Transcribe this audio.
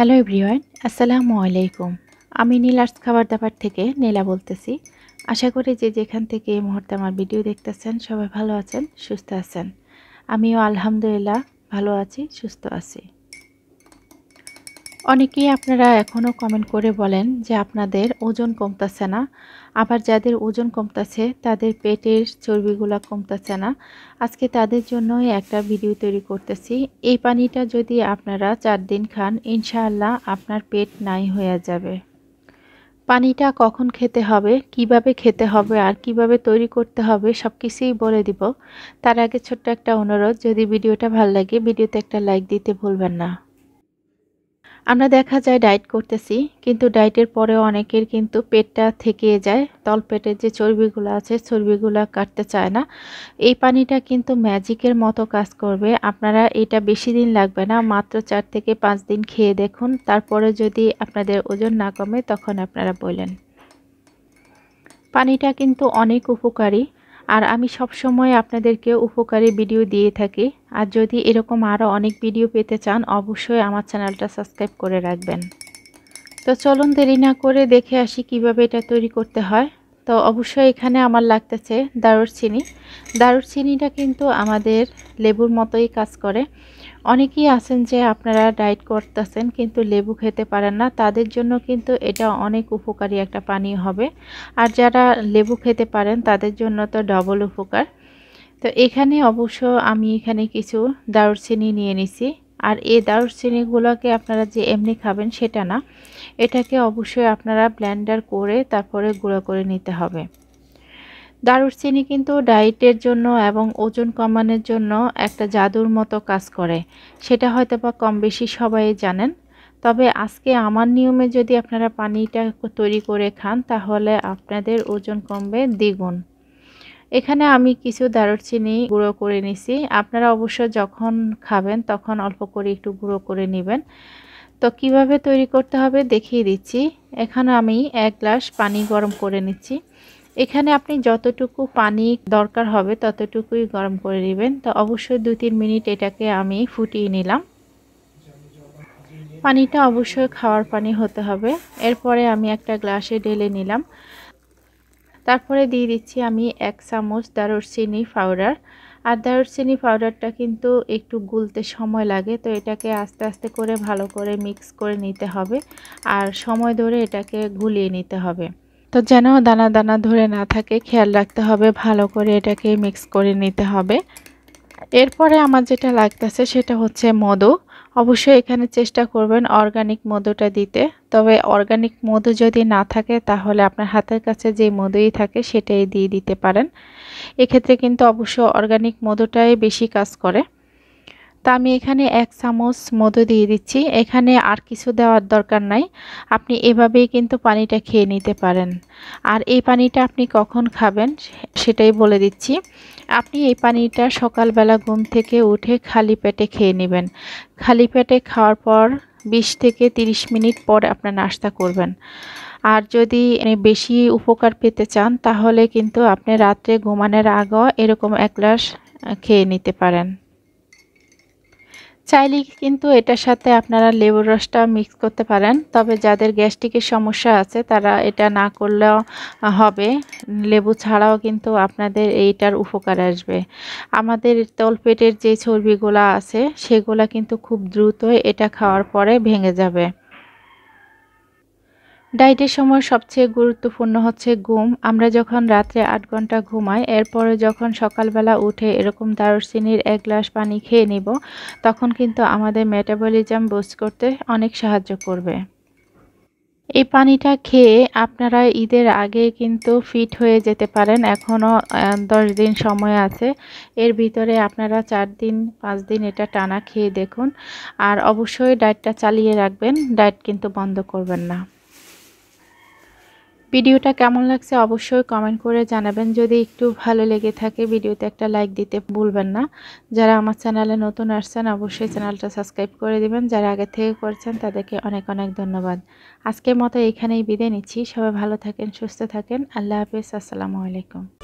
hello everyone আসসালামু আলাইকুম আমি নীলার্স খাবার দাবার থেকে নীলা বলতেছি আশা করি যে যেখান থেকে এই মুহূর্তে আমার ভিডিও দেখতেছেন সবাই ভালো আছেন সুস্থ আছেন আমিও আলহামদুলিল্লাহ ভালো আছি সুস্থ আছি অনেকেই আপনারা এখনও কমেন্ট করে বলেন যে আপনাদের ওজন কমতেছে না আবার যাদের ওজন কমতেছে তাদের পেটের চর্বিগুলো কমতেছে না আজকে তাদের জন্য একটা ভিডিও তৈরি করতেছি এই পানিটা যদি আপনারা চার দিন খান ইনশাআল্লাহ আপনার পেট নাই হয়ে যাবে পানিটা কখন খেতে হবে কিভাবে খেতে হবে আর কিভাবে তৈরি করতে হবে সব কিছুই বলে দিব তার আগে ছোট্ট একটা অনুরোধ যদি ভিডিওটা ভাল লাগে ভিডিওতে একটা লাইক দিতে ভুলবেন না আমরা দেখা যায় ডায়েট করতেছি কিন্তু ডায়েটের পরে অনেকের কিন্তু পেটটা থেকে যায় তল পেটের যে চর্বিগুলো আছে চর্বিগুলো কাটতে চায় না এই পানিটা কিন্তু ম্যাজিকের মতো কাজ করবে আপনারা এটা বেশি দিন লাগবে না মাত্র চার থেকে পাঁচ দিন খেয়ে দেখুন তারপরে যদি আপনাদের ওজন না কমে তখন আপনারা বললেন পানিটা কিন্তু অনেক উপকারী আর আমি সব সময় আপনাদেরকে উপকারী ভিডিও দিয়ে থাকি আর যদি এরকম আরও অনেক ভিডিও পেতে চান অবশ্যই আমার চ্যানেলটা সাবস্ক্রাইব করে রাখবেন তো চলুন দেরি না করে দেখে আসি কিভাবে এটা তৈরি করতে হয় তো অবশ্যই এখানে আমার লাগতেছে দারুচিনি দারুচিনিটা কিন্তু আমাদের লেবুর মতোই কাজ করে অনেকেই আছেন যে আপনারা ডায়েট করতেছেন কিন্তু লেবু খেতে পারেন না তাদের জন্য কিন্তু এটা অনেক উপকারী একটা পানীয় হবে আর যারা লেবু খেতে পারেন তাদের জন্য তো ডবল উপকার তো এখানে অবশ্য আমি এখানে কিছু দারুচিনি নিয়ে নিছি আর এই দারুচিনিগুলোকে আপনারা যে এমনি খাবেন সেটা না এটাকে অবশ্যই আপনারা ব্ল্যান্ডার করে তারপরে গুঁড়ো করে নিতে হবে দারুচিনি কিন্তু ডায়েটের জন্য এবং ওজন কমানোর জন্য একটা জাদুর মতো কাজ করে সেটা হয়তো বা কম বেশি সবাই জানেন তবে আজকে আমার নিয়মে যদি আপনারা পানিটা তৈরি করে খান তাহলে আপনাদের ওজন কমবে দ্বিগুণ এখানে আমি কিছু দারুচিনি গুঁড়ো করে নিছি আপনারা অবশ্য যখন খাবেন তখন অল্প করে একটু গুঁড়ো করে নেবেন তো কিভাবে তৈরি করতে হবে দেখিয়ে দিচ্ছি এখানে আমি এক গ্লাস পানি গরম করে নিচ্ছি এখানে আপনি যতটুকু পানি দরকার হবে ততটুকুই গরম করে নেবেন তো অবশ্যই দু তিন মিনিট এটাকে আমি ফুটিয়ে নিলাম পানিটা অবশ্যই খাওয়ার পানি হতে হবে এরপরে আমি একটা গ্লাসে ঢেলে নিলাম তারপরে দিয়ে দিচ্ছি আমি এক চামচ দারুচিনি পাউডার আর দারুচিনি পাউডারটা কিন্তু একটু গুলতে সময় লাগে তো এটাকে আস্তে আস্তে করে ভালো করে মিক্স করে নিতে হবে আর সময় ধরে এটাকে গুলিয়ে নিতে হবে তো যেন দানা দানা ধরে না থাকে খেয়াল রাখতে হবে ভালো করে এটাকে মিক্স করে নিতে হবে এরপরে আমার যেটা লাগতেছে সেটা হচ্ছে মদক অবশ্যই এখানে চেষ্টা করবেন অর্গানিক মধুটা দিতে তবে অর্গানিক মধু যদি না থাকে তাহলে আপনার হাতের কাছে যে মধুই থাকে সেটাই দিয়ে দিতে পারেন এক্ষেত্রে কিন্তু অবশ্য অর্গানিক মধুটাই বেশি কাজ করে তা আমি এখানে এক চামচ মধু দিয়ে দিচ্ছি এখানে আর কিছু দেওয়ার দরকার নাই আপনি এভাবেই কিন্তু পানিটা খেয়ে নিতে পারেন আর এই পানিটা আপনি কখন খাবেন সেটাই বলে দিচ্ছি আপনি এই পানিটা সকালবেলা ঘুম থেকে উঠে খালি পেটে খেয়ে নেবেন খালি পেটে খাওয়ার পর বিশ থেকে 30 মিনিট পর আপনার নাস্তা করবেন আর যদি বেশি উপকার পেতে চান তাহলে কিন্তু আপনি রাত্রে ঘুমানোর আগেও এরকম এক গ্লাস খেয়ে নিতে পারেন চাইলে কিন্তু এটার সাথে আপনারা লেবুর রসটা মিক্স করতে পারেন তবে যাদের গ্যাস্ট্রিকের সমস্যা আছে তারা এটা না করলেও হবে লেবু ছাড়াও কিন্তু আপনাদের এইটার উপকার আসবে আমাদের তলপেটের যে চর্বিগুলো আছে সেগুলো কিন্তু খুব দ্রুত এটা খাওয়ার পরে ভেঙে যাবে ডায়েটের সময় সবচেয়ে গুরুত্বপূর্ণ হচ্ছে ঘুম আমরা যখন রাত্রে আট ঘন্টা ঘুমাই এরপরে যখন সকালবেলা উঠে এরকম দারসিনির এক গ্লাস পানি খেয়ে নিব তখন কিন্তু আমাদের মেটাবলিজম বুস্ট করতে অনেক সাহায্য করবে এই পানিটা খেয়ে আপনারা ঈদের আগে কিন্তু ফিট হয়ে যেতে পারেন এখনও দশ দিন সময় আছে এর ভিতরে আপনারা চার দিন পাঁচ দিন এটা টানা খেয়ে দেখুন আর অবশ্যই ডায়েটটা চালিয়ে রাখবেন ডায়েট কিন্তু বন্ধ করবেন না ভিডিওটা কেমন লাগছে অবশ্যই কমেন্ট করে জানাবেন যদি একটু ভালো লেগে থাকে ভিডিওতে একটা লাইক দিতে ভুলবেন না যারা আমার চ্যানেলে নতুন আসছেন অবশ্যই চ্যানেলটা সাবস্ক্রাইব করে দিবেন যারা আগে থেকে করছেন তাদেরকে অনেক অনেক ধন্যবাদ আজকের মতো এখানেই বিদায় নিচ্ছি সবাই ভালো থাকেন সুস্থ থাকেন আল্লাহ হাফিজ আসসালামু আলাইকুম